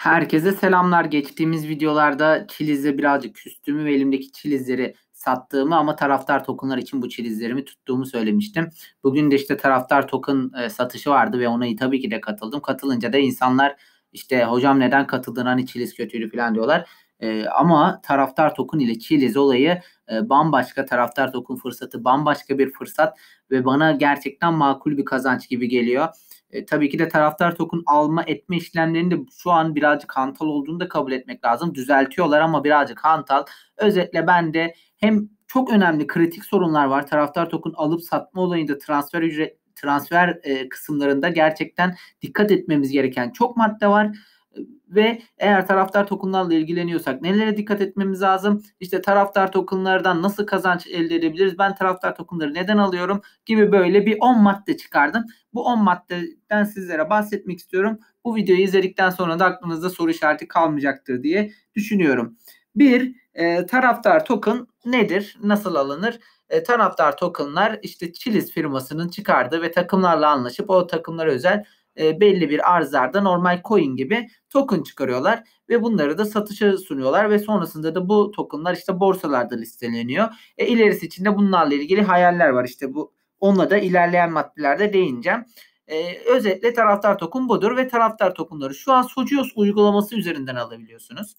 Herkese selamlar. Geçtiğimiz videolarda çilizle birazcık küstüğümü ve elimdeki çilizleri sattığımı ama taraftar tokenlar için bu çilizlerimi tuttuğumu söylemiştim. Bugün de işte taraftar token e, satışı vardı ve ona tabii ki de katıldım. Katılınca da insanlar işte hocam neden katıldın hani çiliz kötüydü falan diyorlar. E, ama taraftar token ile çiliz olayı e, bambaşka taraftar token fırsatı bambaşka bir fırsat ve bana gerçekten makul bir kazanç gibi geliyor. E, tabii ki de taraftar tokun alma etme işlemlerinde şu an birazcık hantal olduğunu da kabul etmek lazım. Düzeltiyorlar ama birazcık hantal. Özetle ben de hem çok önemli kritik sorunlar var. Taraftar tokun alıp satma olayında transfer ücret transfer e, kısımlarında gerçekten dikkat etmemiz gereken çok madde var ve eğer taraftar tokenlarla ilgileniyorsak nelere dikkat etmemiz lazım? İşte taraftar tokenlardan nasıl kazanç elde edebiliriz? Ben taraftar tokenları neden alıyorum? gibi böyle bir 10 madde çıkardım. Bu 10 maddeden sizlere bahsetmek istiyorum. Bu videoyu izledikten sonra da aklınızda soru işareti kalmayacaktır diye düşünüyorum. Bir, e, taraftar token nedir? Nasıl alınır? E, taraftar tokenlar işte Chiliz firmasının çıkardığı ve takımlarla anlaşıp o takımlara özel e, belli bir arzlarda normal coin gibi token çıkarıyorlar ve bunları da satışa sunuyorlar ve sonrasında da bu tokenlar işte borsalarda listeleniyor. E, ilerisi için de bunlarla ilgili hayaller var işte bu onunla da ilerleyen maddelerde değineceğim. Ee, özetle taraftar token budur ve taraftar tokenları şu an Socios uygulaması üzerinden alabiliyorsunuz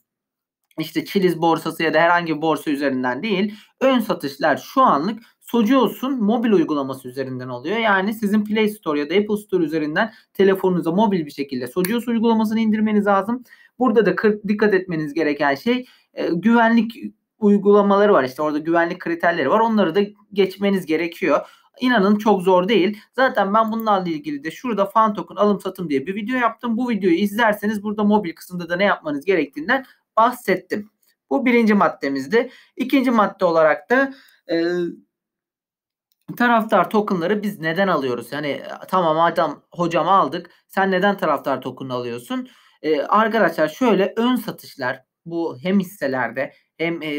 işte Çiliz borsası ya da herhangi bir borsa üzerinden değil. Ön satışlar şu anlık Sojios'un mobil uygulaması üzerinden oluyor. Yani sizin Play Store ya da Apple Store üzerinden telefonunuza mobil bir şekilde Sojios uygulamasını indirmeniz lazım. Burada da dikkat etmeniz gereken şey e, güvenlik uygulamaları var. İşte orada güvenlik kriterleri var. Onları da geçmeniz gerekiyor. İnanın çok zor değil. Zaten ben bunlarla ilgili de şurada fan token alım satım diye bir video yaptım. Bu videoyu izlerseniz burada mobil kısımda da ne yapmanız gerektiğinden bahsettim. Bu birinci maddemizdi. İkinci madde olarak da e, taraftar tokenları biz neden alıyoruz? Yani tamam adam hocamı aldık. Sen neden taraftar token alıyorsun? E, arkadaşlar şöyle ön satışlar bu hem hisselerde hem e,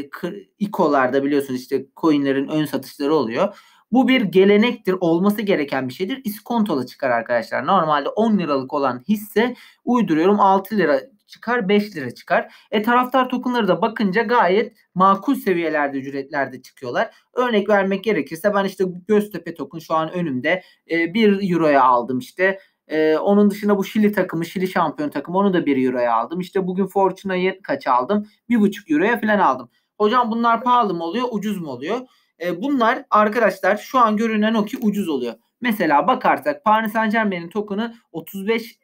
ikolarda biliyorsunuz işte coinlerin ön satışları oluyor. Bu bir gelenektir, olması gereken bir şeydir. İskontola çıkar arkadaşlar. Normalde 10 liralık olan hisse uyduruyorum 6 lira çıkar 5 lira çıkar. E taraftar tokenları da bakınca gayet makul seviyelerde ücretlerde çıkıyorlar. Örnek vermek gerekirse ben işte Göztepe token şu an önümde e, 1 euroya aldım işte. Ee, onun dışında bu Şili takımı, Şili şampiyon takımı onu da 1 euroya aldım. İşte bugün Fortuna'yı kaç aldım? 1,5 euroya falan aldım. Hocam bunlar pahalı mı oluyor, ucuz mu oluyor? Ee, bunlar arkadaşlar şu an görünen o ki ucuz oluyor. Mesela bakarsak Paris Saint Germain'in token'ı 35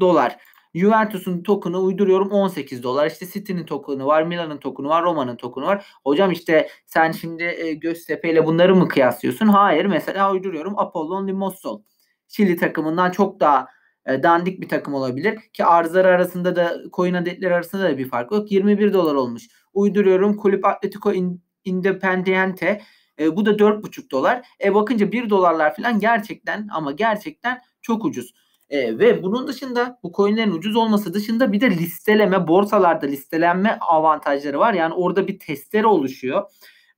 dolar. Juventus'un token'ı uyduruyorum 18 dolar. İşte City'nin token'ı var, Milan'ın token'ı var, Roma'nın token'ı var. Hocam işte sen şimdi e, Göztepe ile bunları mı kıyaslıyorsun? Hayır mesela uyduruyorum Apollon Limassol. Çili takımından çok daha e, dandik bir takım olabilir ki arzları arasında da coin adetleri arasında da bir fark yok. 21 dolar olmuş. Uyduruyorum Kulüp Atletico Independiente e, bu da 4,5 dolar. E bakınca 1 dolarlar falan gerçekten ama gerçekten çok ucuz. E, ve bunun dışında bu coinlerin ucuz olması dışında bir de listeleme borsalarda listelenme avantajları var. Yani orada bir testere oluşuyor.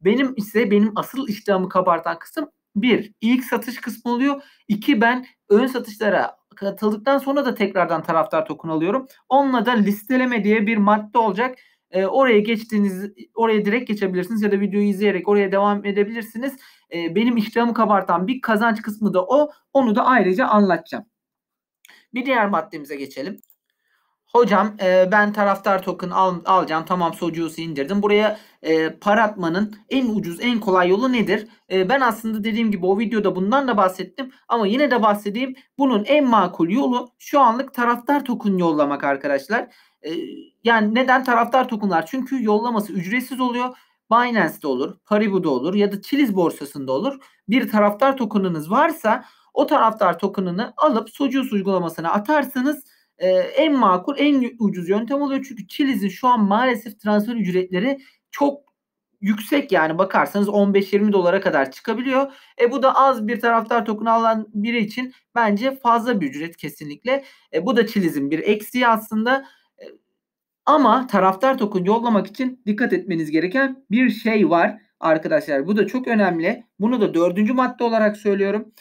Benim ise benim asıl iştahımı kabartan kısım bir ilk satış kısmı oluyor. İki ben ön satışlara katıldıktan sonra da tekrardan taraftar token alıyorum. Onunla da listeleme diye bir madde olacak. E, oraya geçtiğiniz oraya direkt geçebilirsiniz ya da videoyu izleyerek oraya devam edebilirsiniz. E, benim iştahımı kabartan bir kazanç kısmı da o. Onu da ayrıca anlatacağım. Bir diğer maddemize geçelim. Hocam e, ben taraftar token al, alacağım. Tamam Sojuice'u indirdim. Buraya e, para atmanın en ucuz en kolay yolu nedir? E, ben aslında dediğim gibi o videoda bundan da bahsettim. Ama yine de bahsedeyim. Bunun en makul yolu şu anlık taraftar token yollamak arkadaşlar. E, yani neden taraftar tokenlar? Çünkü yollaması ücretsiz oluyor. Binance'de olur, Paribu'da olur ya da Chiliz borsasında olur. Bir taraftar tokenınız varsa o taraftar token'ını alıp Socius uygulamasına atarsanız e, en makul, en ucuz yöntem oluyor. Çünkü Chiliz'in şu an maalesef transfer ücretleri çok yüksek yani bakarsanız 15-20 dolara kadar çıkabiliyor. E bu da az bir taraftar tokunu alan biri için bence fazla bir ücret kesinlikle. E bu da Chiliz'in bir eksiği aslında. E, ama taraftar token yollamak için dikkat etmeniz gereken bir şey var arkadaşlar. Bu da çok önemli. Bunu da dördüncü madde olarak söylüyorum.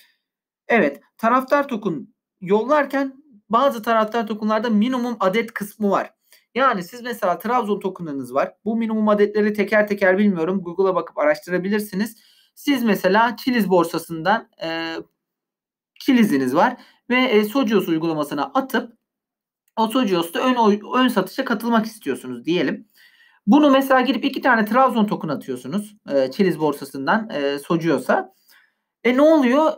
Evet taraftar token yollarken bazı taraftar tokenlarda minimum adet kısmı var. Yani siz mesela Trabzon tokenınız var. Bu minimum adetleri teker teker bilmiyorum. Google'a bakıp araştırabilirsiniz. Siz mesela Çiliz borsasından e, Çiliz'iniz var ve e, Socios uygulamasına atıp o Socios'ta ön, ön satışa katılmak istiyorsunuz diyelim. Bunu mesela girip iki tane Trabzon token atıyorsunuz. E, Çeliz borsasından e, Socios'a. E ne oluyor?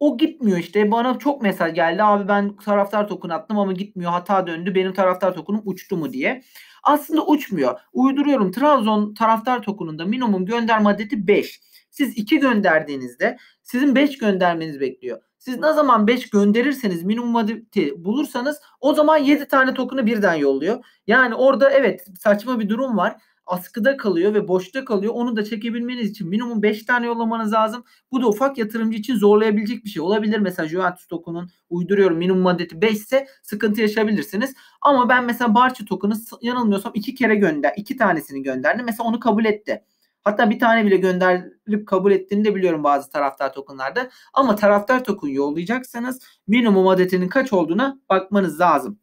O gitmiyor işte. Bana çok mesaj geldi. Abi ben taraftar tokunu attım ama gitmiyor. Hata döndü. Benim taraftar tokunum uçtu mu diye. Aslında uçmuyor. Uyduruyorum. Trabzon taraftar tokununda minimum gönderme adeti 5. Siz 2 gönderdiğinizde sizin 5 göndermeniz bekliyor. Siz ne zaman 5 gönderirseniz minimum adeti bulursanız o zaman 7 tane tokunu birden yolluyor. Yani orada evet saçma bir durum var askıda kalıyor ve boşta kalıyor. Onu da çekebilmeniz için minimum 5 tane yollamanız lazım. Bu da ufak yatırımcı için zorlayabilecek bir şey olabilir. Mesela Juventus token'ın uyduruyorum minimum adeti 5 ise sıkıntı yaşayabilirsiniz. Ama ben mesela Barça token'ı yanılmıyorsam 2 kere gönder, 2 tanesini gönderdim. Mesela onu kabul etti. Hatta bir tane bile gönderilip kabul ettiğini de biliyorum bazı taraftar tokenlarda. Ama taraftar token yollayacaksanız minimum adetinin kaç olduğuna bakmanız lazım.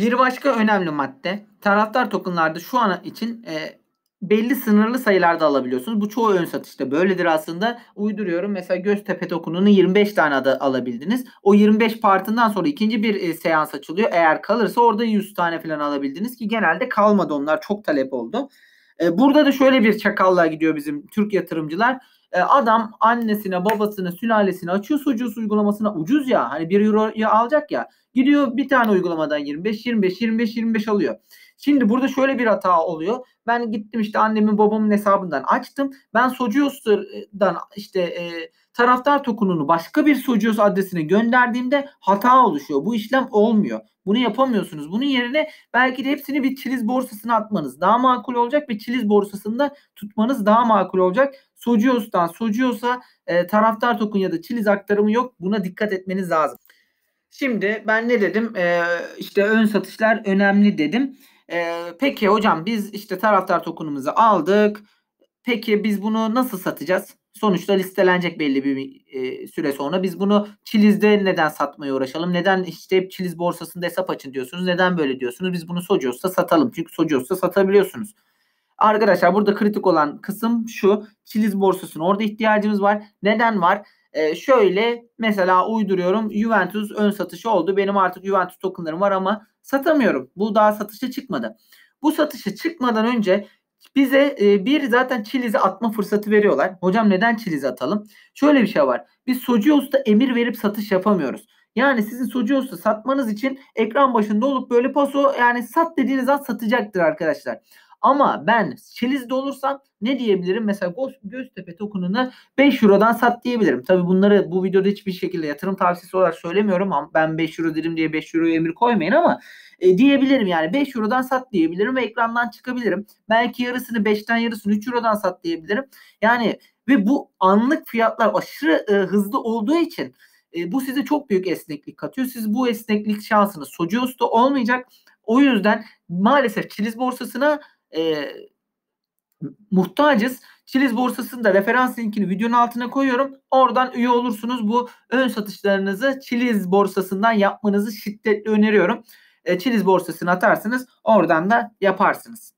Bir başka önemli madde taraftar tokenlarda şu an için e, belli sınırlı sayılarda alabiliyorsunuz. Bu çoğu ön satışta böyledir aslında. Uyduruyorum mesela Göztepe tokenunu 25 tane de alabildiniz. O 25 partından sonra ikinci bir e, seans açılıyor. Eğer kalırsa orada 100 tane falan alabildiniz ki genelde kalmadı onlar çok talep oldu. E, burada da şöyle bir çakallığa gidiyor bizim Türk yatırımcılar e, adam annesine, babasına, sülalesine açıyor ucuz uygulamasına. Ucuz ya. Hani 1 euroya alacak ya. Gidiyor bir tane uygulamadan 25, 25, 25, 25 alıyor. Şimdi burada şöyle bir hata oluyor. Ben gittim işte annemin babamın hesabından açtım. Ben Socius'dan işte e, taraftar tokenunu başka bir Sojios adresine gönderdiğimde hata oluşuyor. Bu işlem olmuyor. Bunu yapamıyorsunuz. Bunun yerine belki de hepsini bir çiliz borsasına atmanız daha makul olacak ve çiliz borsasında tutmanız daha makul olacak. Sojios'tan Sojios'a e, taraftar token ya da çiliz aktarımı yok. Buna dikkat etmeniz lazım. Şimdi ben ne dedim? E, işte ön satışlar önemli dedim. E, peki hocam biz işte taraftar tokenımızı aldık. Peki biz bunu nasıl satacağız? sonuçta listelenecek belli bir e, süre sonra. Biz bunu Çiliz'de neden satmaya uğraşalım? Neden işte hep Çiliz borsasında hesap açın diyorsunuz? Neden böyle diyorsunuz? Biz bunu Sojos'ta satalım. Çünkü Sojos'ta satabiliyorsunuz. Arkadaşlar burada kritik olan kısım şu. Çiliz borsasına orada ihtiyacımız var. Neden var? Ee, şöyle mesela uyduruyorum Juventus ön satışı oldu. Benim artık Juventus tokenlarım var ama satamıyorum. Bu daha satışa çıkmadı. Bu satışa çıkmadan önce bize e, bir zaten Chilize atma fırsatı veriyorlar. Hocam neden Chilize atalım? Şöyle bir şey var. Biz Socios'ta emir verip satış yapamıyoruz. Yani sizin Socios'ta satmanız için ekran başında olup böyle paso yani sat dediğiniz an satacaktır arkadaşlar. Ama ben Çeliz'de olursam ne diyebilirim? Mesela Göztepe tokenını 5 Euro'dan sat diyebilirim. Tabi bunları bu videoda hiçbir şekilde yatırım tavsiyesi olarak söylemiyorum. Ama ben 5 Euro dedim diye 5 Euro'ya emir koymayın ama e, diyebilirim yani 5 Euro'dan sat diyebilirim ve ekrandan çıkabilirim. Belki yarısını 5'ten yarısını 3 Euro'dan sat diyebilirim. Yani ve bu anlık fiyatlar aşırı e, hızlı olduğu için e, bu size çok büyük esneklik katıyor. Siz bu esneklik şansınız Socius'ta olmayacak. O yüzden maalesef Çiliz borsasına e, muhtacız. Çiliz borsasında referans linkini videonun altına koyuyorum. Oradan üye olursunuz. Bu ön satışlarınızı Çiliz borsasından yapmanızı şiddetle öneriyorum. E, Çiliz borsasını atarsınız. Oradan da yaparsınız.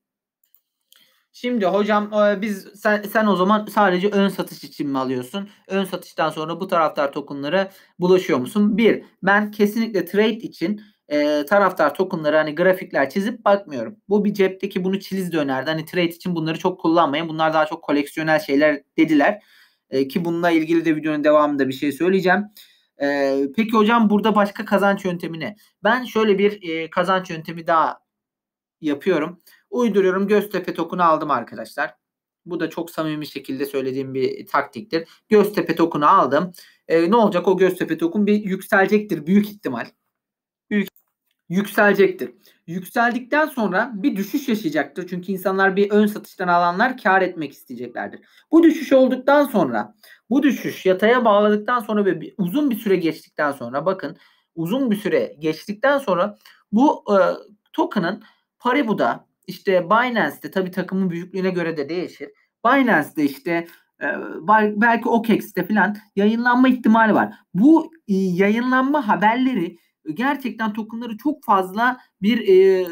Şimdi hocam e, biz sen, sen o zaman sadece ön satış için mi alıyorsun? Ön satıştan sonra bu taraftar tokenları bulaşıyor musun? Bir, ben kesinlikle trade için e, taraftar tokenları hani grafikler çizip bakmıyorum. Bu bir cepteki bunu çiliz de önerdi. Hani trade için bunları çok kullanmayın. Bunlar daha çok koleksiyonel şeyler dediler. E, ki bununla ilgili de videonun devamında bir şey söyleyeceğim. E, peki hocam burada başka kazanç yöntemi ne? Ben şöyle bir e, kazanç yöntemi daha yapıyorum. Uyduruyorum Göztepe tokunu aldım arkadaşlar. Bu da çok samimi şekilde söylediğim bir taktiktir. Göztepe tokunu aldım. E, ne olacak o Göztepe tokun bir yükselecektir büyük ihtimal yükselecektir. Yükseldikten sonra bir düşüş yaşayacaktır. Çünkü insanlar bir ön satıştan alanlar kar etmek isteyeceklerdir. Bu düşüş olduktan sonra bu düşüş yataya bağladıktan sonra ve bir, uzun bir süre geçtikten sonra bakın uzun bir süre geçtikten sonra bu e, token'ın Paribu'da işte Binance'de tabi takımın büyüklüğüne göre de değişir. Binance'de işte e, belki OKEX'te falan yayınlanma ihtimali var. Bu e, yayınlanma haberleri gerçekten tokenları çok fazla bir e,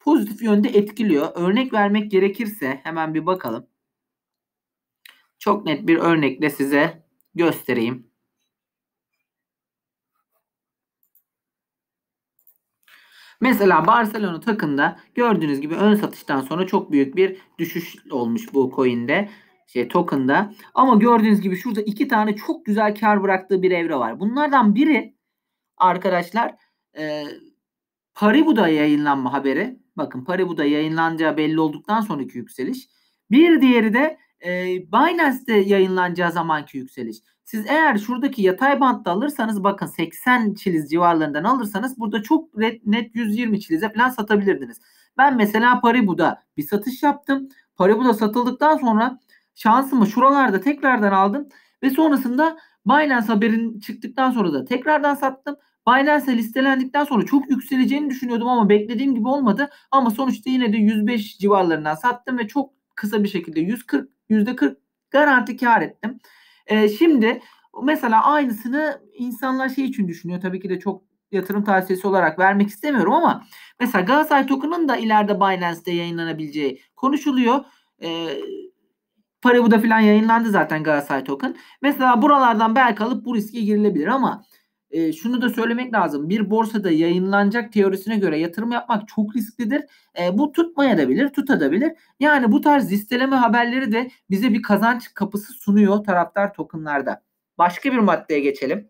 pozitif yönde etkiliyor. Örnek vermek gerekirse hemen bir bakalım. Çok net bir örnekle size göstereyim. Mesela Barcelona takında gördüğünüz gibi ön satıştan sonra çok büyük bir düşüş olmuş bu coin'de şey token'da. Ama gördüğünüz gibi şurada iki tane çok güzel kar bıraktığı bir evre var. Bunlardan biri arkadaşlar e, Paribu'da yayınlanma haberi. Bakın Paribu'da yayınlanacağı belli olduktan sonraki yükseliş. Bir diğeri de e, Binance'de yayınlanacağı zamanki yükseliş. Siz eğer şuradaki yatay bantta alırsanız bakın 80 çiliz civarlarından alırsanız burada çok net 120 çilize falan satabilirdiniz. Ben mesela Paribu'da bir satış yaptım. Paribu'da satıldıktan sonra şansımı şuralarda tekrardan aldım ve sonrasında Binance haberin çıktıktan sonra da tekrardan sattım Binance listelendikten sonra çok yükseleceğini düşünüyordum ama beklediğim gibi olmadı. Ama sonuçta yine de 105 civarlarından sattım ve çok kısa bir şekilde 140 %40 garanti kar ettim. E, şimdi mesela aynısını insanlar şey için düşünüyor. Tabii ki de çok yatırım tavsiyesi olarak vermek istemiyorum ama mesela Galatasaray token'ın da ileride Binance'de yayınlanabileceği konuşuluyor. Para ee, bu da filan yayınlandı zaten Galatasaray token. Mesela buralardan belki alıp bu riske girilebilir ama e, şunu da söylemek lazım. Bir borsada yayınlanacak teorisine göre yatırım yapmak çok risklidir. E, bu tutmayabilir, tutabilir. Yani bu tarz listeleme haberleri de bize bir kazanç kapısı sunuyor taraftar tokenlarda. Başka bir maddeye geçelim.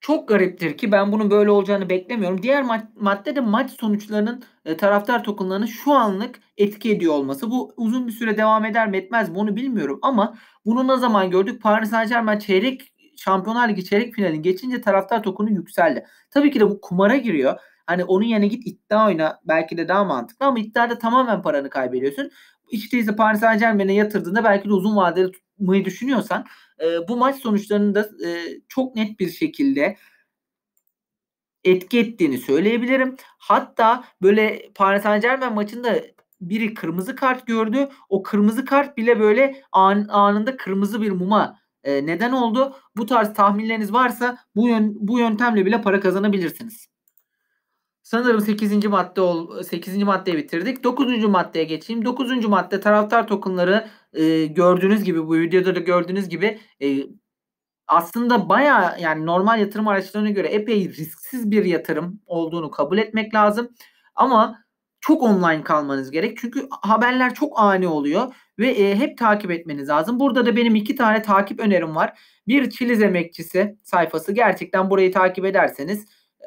Çok gariptir ki ben bunun böyle olacağını beklemiyorum. Diğer mad- madde de maç sonuçlarının e, taraftar tokenlarının şu anlık etki ediyor olması. Bu uzun bir süre devam eder mi etmez mi onu bilmiyorum ama bunu ne zaman gördük? Paris Saint Germain çeyrek Şampiyonlar Ligi çeyrek finalini geçince taraftar tokunu yükseldi. Tabii ki de bu kumara giriyor. Hani onun yerine git iddia oyna belki de daha mantıklı ama iddiada tamamen paranı kaybediyorsun. Hiç değilse Paris Saint Germain'e yatırdığında belki de uzun vadeli tutmayı düşünüyorsan e, bu maç sonuçlarını da e, çok net bir şekilde etki ettiğini söyleyebilirim. Hatta böyle Paris Saint Germain maçında biri kırmızı kart gördü. O kırmızı kart bile böyle an, anında kırmızı bir muma e, neden oldu. Bu tarz tahminleriniz varsa bu, yön, bu yöntemle bile para kazanabilirsiniz. Sanırım 8. madde 8. maddeyi bitirdik. 9. maddeye geçeyim. 9. madde taraftar tokenları e, gördüğünüz gibi bu videoda da gördüğünüz gibi e, aslında baya yani normal yatırım araçlarına göre epey risksiz bir yatırım olduğunu kabul etmek lazım. Ama çok online kalmanız gerek. Çünkü haberler çok ani oluyor ve e, hep takip etmeniz lazım. Burada da benim iki tane takip önerim var. Bir Çiliz emekçisi sayfası. Gerçekten burayı takip ederseniz e,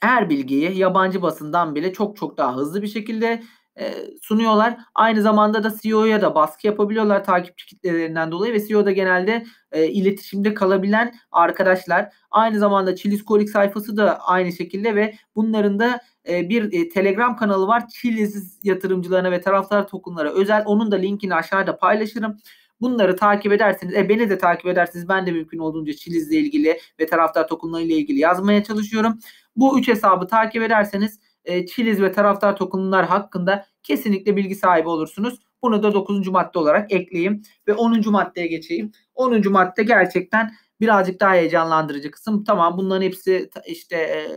her bilgiyi yabancı basından bile çok çok daha hızlı bir şekilde e, sunuyorlar. Aynı zamanda da CEO'ya da baskı yapabiliyorlar takipçi kitlelerinden dolayı ve CEO da genelde e, iletişimde kalabilen arkadaşlar. Aynı zamanda Chiliz Kolik sayfası da aynı şekilde ve bunların da e, bir e, Telegram kanalı var. Chiliz yatırımcılarına ve taraftar tokenlara özel. Onun da linkini aşağıda paylaşırım. Bunları takip edersiniz. E beni de takip edersiniz. Ben de mümkün olduğunca ile ilgili ve taraftar tokenlarıyla ilgili yazmaya çalışıyorum. Bu üç hesabı takip ederseniz e, çiliz ve taraftar tokenlar hakkında kesinlikle bilgi sahibi olursunuz. Bunu da 9. madde olarak ekleyeyim ve 10. maddeye geçeyim. 10. madde gerçekten birazcık daha heyecanlandırıcı kısım. Tamam bunların hepsi işte e,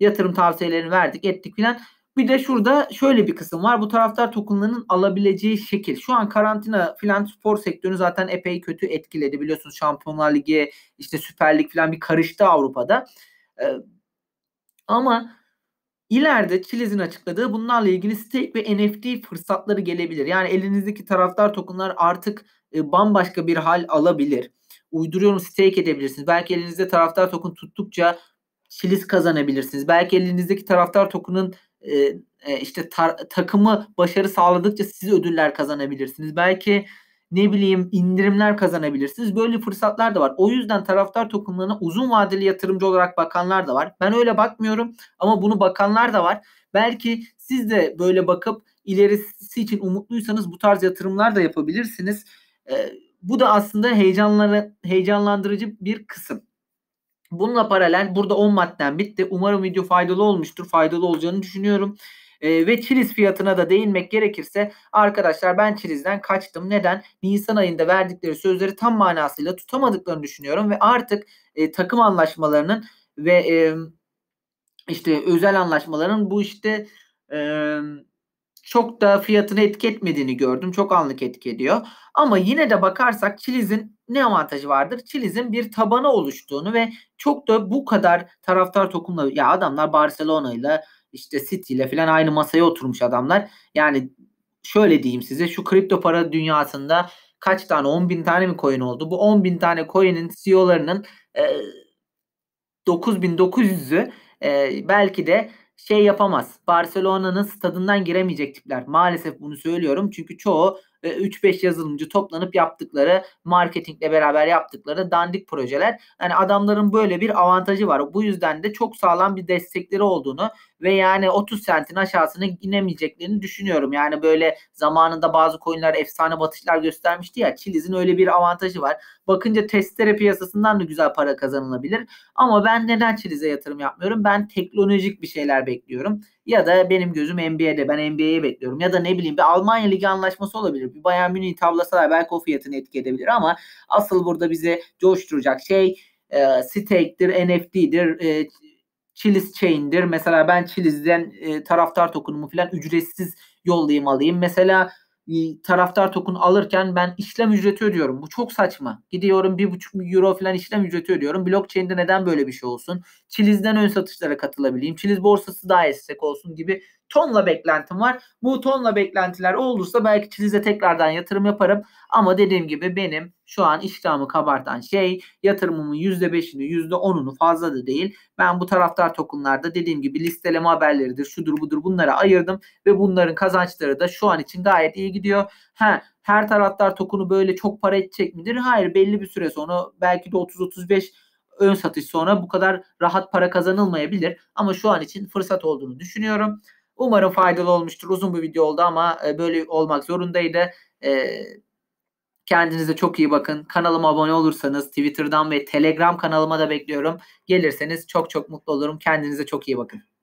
yatırım tavsiyelerini verdik ettik filan. Bir de şurada şöyle bir kısım var. Bu taraftar tokenlarının alabileceği şekil. Şu an karantina filan spor sektörünü zaten epey kötü etkiledi. Biliyorsunuz Şampiyonlar Ligi, işte Süper Lig filan bir karıştı Avrupa'da. Ee, ama İleride Chiliz'in açıkladığı bunlarla ilgili stake ve NFT fırsatları gelebilir. Yani elinizdeki taraftar tokenlar artık e, bambaşka bir hal alabilir. Uyduruyorum stake edebilirsiniz. Belki elinizde taraftar token tuttukça Chiliz kazanabilirsiniz. Belki elinizdeki taraftar token'ın e, e, işte tar- takımı başarı sağladıkça siz ödüller kazanabilirsiniz. Belki ne bileyim indirimler kazanabilirsiniz. Böyle fırsatlar da var. O yüzden taraftar tokenlarına uzun vadeli yatırımcı olarak bakanlar da var. Ben öyle bakmıyorum ama bunu bakanlar da var. Belki siz de böyle bakıp ilerisi için umutluysanız bu tarz yatırımlar da yapabilirsiniz. Ee, bu da aslında heyecanları heyecanlandırıcı bir kısım. Bununla paralel burada 10 madden bitti. Umarım video faydalı olmuştur. Faydalı olacağını düşünüyorum. E, ve çiliz fiyatına da değinmek gerekirse arkadaşlar ben çilizden kaçtım. Neden? Nisan ayında verdikleri sözleri tam manasıyla tutamadıklarını düşünüyorum ve artık e, takım anlaşmalarının ve e, işte özel anlaşmaların bu işte e, çok da fiyatını etki etmediğini gördüm. Çok anlık etki ediyor. Ama yine de bakarsak Çiliz'in ne avantajı vardır? Çiliz'in bir tabana oluştuğunu ve çok da bu kadar taraftar tokumla ya adamlar Barcelona'yla işte City ile falan aynı masaya oturmuş adamlar. Yani şöyle diyeyim size şu kripto para dünyasında kaç tane 10 bin tane mi coin oldu? Bu 10 bin tane coin'in CEO'larının e, 9900'ü e, e, belki de şey yapamaz. Barcelona'nın stadından giremeyecek tipler. Maalesef bunu söylüyorum. Çünkü çoğu 3-5 e, yazılımcı toplanıp yaptıkları marketingle beraber yaptıkları dandik projeler. Yani adamların böyle bir avantajı var. Bu yüzden de çok sağlam bir destekleri olduğunu ve yani 30 sentin aşağısına inemeyeceklerini düşünüyorum. Yani böyle zamanında bazı coinler efsane batışlar göstermişti ya. Chiliz'in öyle bir avantajı var. Bakınca testere piyasasından da güzel para kazanılabilir. Ama ben neden Chiliz'e yatırım yapmıyorum? Ben teknolojik bir şeyler bekliyorum. Ya da benim gözüm NBA'de. Ben NBA'yi bekliyorum. Ya da ne bileyim bir Almanya Ligi anlaşması olabilir. Bir Bayern Münih tavlasalar belki o fiyatını etki edebilir ama asıl burada bizi coşturacak şey e, stake'dir, NFT'dir, e, Chilis Chain'dir. Mesela ben Chiliz'den e, taraftar tokenumu falan ücretsiz yollayayım alayım. Mesela e, taraftar token alırken ben işlem ücreti ödüyorum. Bu çok saçma. Gidiyorum 1,5 euro falan işlem ücreti ödüyorum. Blockchain'de neden böyle bir şey olsun? Çiliz'den ön satışlara katılabileyim. Çiliz borsası daha esnek olsun gibi tonla beklentim var. Bu tonla beklentiler olursa belki Çiliz'e tekrardan yatırım yaparım. Ama dediğim gibi benim şu an iştahımı kabartan şey yatırımımın %5'ini %10'unu fazla da değil. Ben bu taraftar tokenlarda dediğim gibi listeleme haberleridir şudur budur bunlara ayırdım. Ve bunların kazançları da şu an için gayet iyi gidiyor. Ha, her taraftar tokunu böyle çok para edecek midir? Hayır belli bir süre sonra belki de 30-35 ön satış sonra bu kadar rahat para kazanılmayabilir. Ama şu an için fırsat olduğunu düşünüyorum. Umarım faydalı olmuştur. Uzun bir video oldu ama e, böyle olmak zorundaydı. E, kendinize çok iyi bakın. Kanalıma abone olursanız Twitter'dan ve Telegram kanalıma da bekliyorum. Gelirseniz çok çok mutlu olurum. Kendinize çok iyi bakın.